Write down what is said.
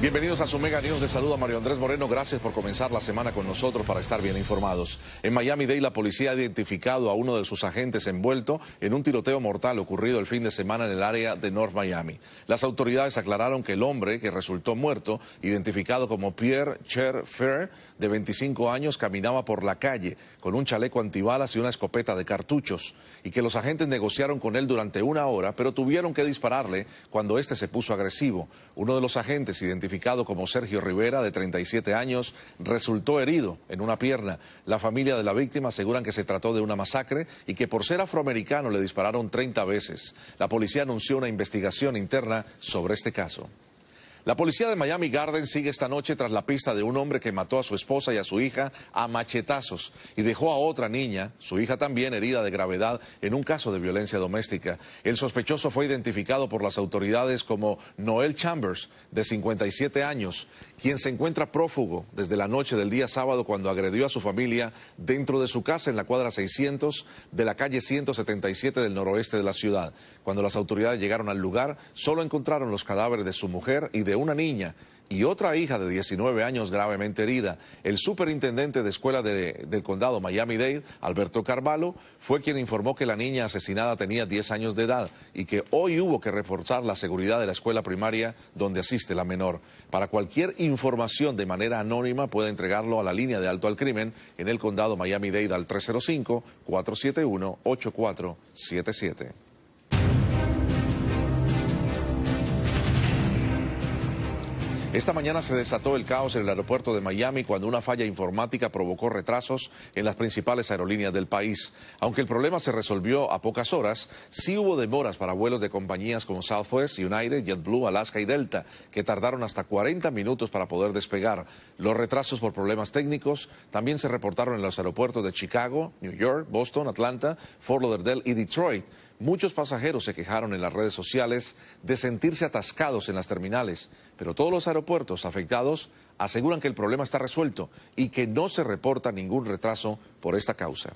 Bienvenidos a su Mega News. De salud a Mario Andrés Moreno. Gracias por comenzar la semana con nosotros para estar bien informados. En miami Day la policía ha identificado a uno de sus agentes envuelto en un tiroteo mortal ocurrido el fin de semana en el área de North Miami. Las autoridades aclararon que el hombre que resultó muerto, identificado como Pierre Cherfer de 25 años, caminaba por la calle con un chaleco antibalas y una escopeta de cartuchos, y que los agentes negociaron con él durante una hora, pero tuvieron que dispararle cuando este se puso agresivo. Uno de los agentes identificó como Sergio Rivera, de 37 años, resultó herido en una pierna. La familia de la víctima aseguran que se trató de una masacre y que por ser afroamericano le dispararon 30 veces. La policía anunció una investigación interna sobre este caso. La policía de Miami Garden sigue esta noche tras la pista de un hombre que mató a su esposa y a su hija a machetazos y dejó a otra niña, su hija también herida de gravedad en un caso de violencia doméstica. El sospechoso fue identificado por las autoridades como Noel Chambers, de 57 años, quien se encuentra prófugo desde la noche del día sábado cuando agredió a su familia dentro de su casa en la cuadra 600 de la calle 177 del noroeste de la ciudad. Cuando las autoridades llegaron al lugar, solo encontraron los cadáveres de su mujer y de de una niña y otra hija de 19 años gravemente herida. El superintendente de escuela del condado Miami-Dade, Alberto Carvalho, fue quien informó que la niña asesinada tenía 10 años de edad y que hoy hubo que reforzar la seguridad de la escuela primaria donde asiste la menor. Para cualquier información de manera anónima puede entregarlo a la línea de alto al crimen en el condado Miami-Dade al 305-471-8477. Esta mañana se desató el caos en el aeropuerto de Miami cuando una falla informática provocó retrasos en las principales aerolíneas del país. Aunque el problema se resolvió a pocas horas, sí hubo demoras para vuelos de compañías como Southwest, United, JetBlue, Alaska y Delta, que tardaron hasta 40 minutos para poder despegar. Los retrasos por problemas técnicos también se reportaron en los aeropuertos de Chicago, New York, Boston, Atlanta, Fort Lauderdale y Detroit. Muchos pasajeros se quejaron en las redes sociales de sentirse atascados en las terminales, pero todos los aeropuertos afectados aseguran que el problema está resuelto y que no se reporta ningún retraso por esta causa.